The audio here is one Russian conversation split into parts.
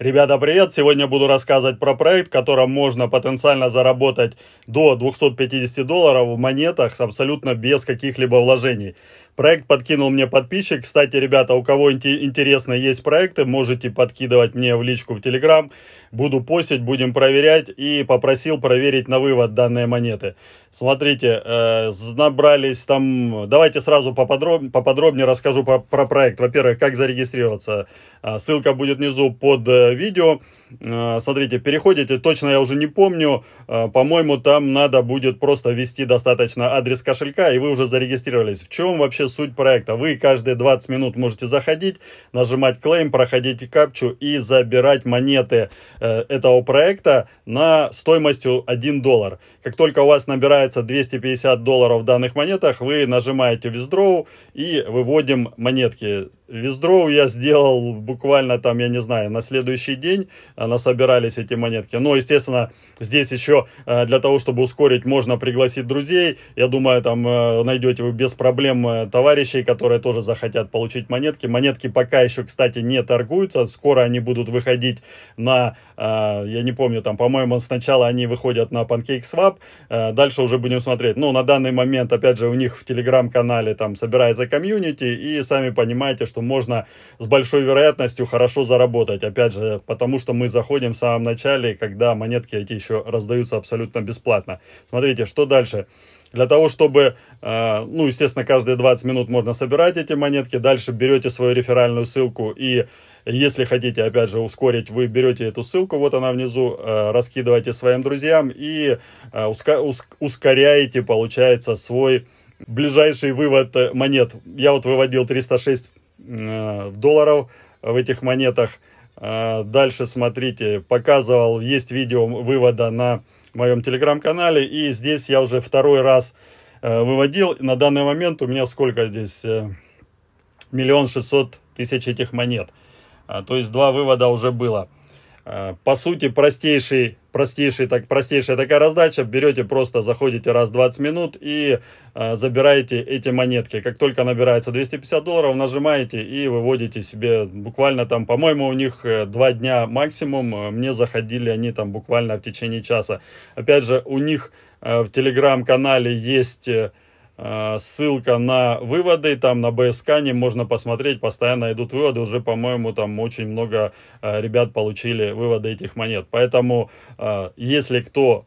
Ребята, привет! Сегодня буду рассказывать про проект, которым можно потенциально заработать до 250 долларов в монетах абсолютно без каких-либо вложений. Проект подкинул мне подписчик. Кстати, ребята, у кого интересно есть проекты, можете подкидывать мне в личку в Телеграм. Буду постить, будем проверять. И попросил проверить на вывод данные монеты. Смотрите, э, набрались там... Давайте сразу поподроб... поподробнее расскажу про, про проект. Во-первых, как зарегистрироваться. Э, ссылка будет внизу под э, видео. Э, смотрите, переходите, точно я уже не помню. Э, По-моему, там надо будет просто ввести достаточно адрес кошелька, и вы уже зарегистрировались. В чем вообще вообще суть проекта. Вы каждые 20 минут можете заходить, нажимать клейм, проходить капчу и забирать монеты э, этого проекта на стоимостью 1 доллар. Как только у вас набирается 250 долларов в данных монетах, вы нажимаете withdraw и выводим монетки. Виздроу я сделал буквально там, я не знаю, на следующий день э, насобирались эти монетки. Но, естественно, здесь еще э, для того, чтобы ускорить, можно пригласить друзей. Я думаю, там э, найдете вы без проблем товарищей, которые тоже захотят получить монетки. Монетки пока еще, кстати, не торгуются. Скоро они будут выходить на, я не помню, там, по-моему, сначала они выходят на PancakeSwap. Дальше уже будем смотреть. Но на данный момент, опять же, у них в телеграм-канале там собирается комьюнити. И сами понимаете, что что можно с большой вероятностью хорошо заработать. Опять же, потому что мы заходим в самом начале, когда монетки эти еще раздаются абсолютно бесплатно. Смотрите, что дальше. Для того, чтобы, э, ну, естественно, каждые 20 минут можно собирать эти монетки. Дальше берете свою реферальную ссылку и если хотите, опять же, ускорить, вы берете эту ссылку, вот она внизу, э, раскидываете своим друзьям и э, ускоряете, получается, свой ближайший вывод монет. Я вот выводил 306 Э, долларов в этих монетах. Э, дальше смотрите, показывал, есть видео вывода на моем телеграм-канале. И здесь я уже второй раз э, выводил. На данный момент у меня сколько здесь? Миллион шестьсот тысяч этих монет. А, то есть два вывода уже было. По сути, простейший, простейший, так, простейшая такая раздача. Берете просто, заходите раз в 20 минут и э, забираете эти монетки. Как только набирается 250 долларов, нажимаете и выводите себе буквально там, по-моему, у них э, два дня максимум. Мне заходили они там буквально в течение часа. Опять же, у них э, в телеграм-канале есть... Э, Э, ссылка на выводы, там на БСК не можно посмотреть, постоянно идут выводы, уже, по-моему, там очень много э, ребят получили выводы этих монет. Поэтому, э, если кто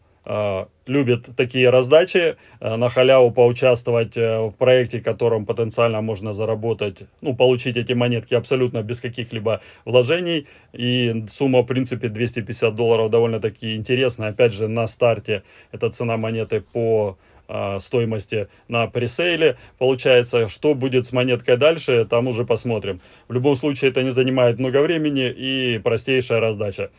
любит такие раздачи, на халяву поучаствовать в проекте, которым потенциально можно заработать, ну, получить эти монетки абсолютно без каких-либо вложений. И сумма, в принципе, 250 долларов довольно-таки интересная. Опять же, на старте эта цена монеты по а, стоимости на пресейле. Получается, что будет с монеткой дальше, там уже посмотрим. В любом случае, это не занимает много времени и простейшая раздача.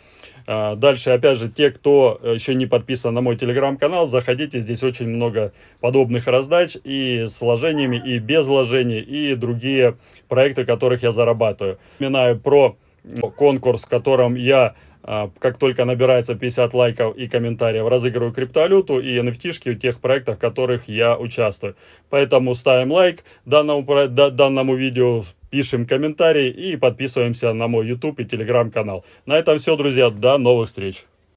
А, дальше, опять же, те, кто э, еще не подписан на мой телеграм-канал, заходите, здесь очень много подобных раздач и с вложениями, и без вложений, и другие проекты, которых я зарабатываю. Вспоминаю про конкурс, в котором я а, как только набирается 50 лайков и комментариев, разыгрываю криптовалюту и nft у тех проектов, в которых я участвую. Поэтому ставим лайк данному, данному видео, пишем комментарий и подписываемся на мой YouTube и Telegram канал. На этом все, друзья. До новых встреч!